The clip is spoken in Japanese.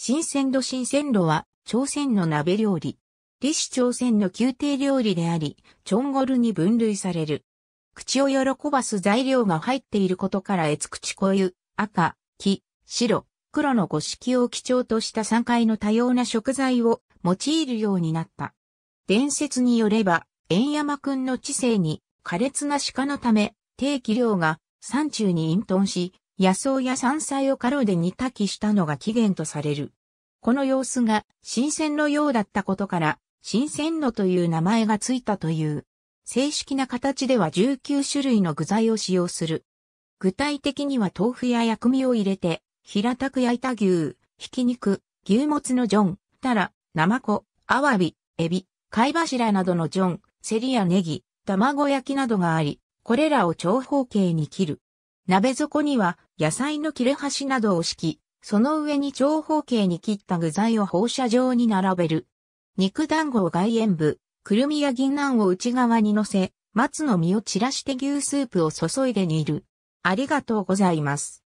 新鮮度新鮮炉は、朝鮮の鍋料理。李氏朝鮮の宮廷料理であり、チョンゴルに分類される。口を喜ばす材料が入っていることから越口小湯、赤、黄、白、黒の五色を基調とした3階の多様な食材を用いるようになった。伝説によれば、円山君の知性に苛烈な鹿のため、定期量が山中に隠遁し、野草や山菜をカロで煮炊きしたのが起源とされる。この様子が新鮮のようだったことから、新鮮のという名前がついたという。正式な形では19種類の具材を使用する。具体的には豆腐や薬味を入れて、平たく焼いた牛、ひき肉、牛もつのジョン、タラ、ナマコ、アワビ、エビ、貝柱などのジョン、セリやネギ、卵焼きなどがあり、これらを長方形に切る。鍋底には野菜の切れ端などを敷き、その上に長方形に切った具材を放射状に並べる。肉団子を外縁部、くるみや銀杏を内側に乗せ、松の実を散らして牛スープを注いで煮る。ありがとうございます。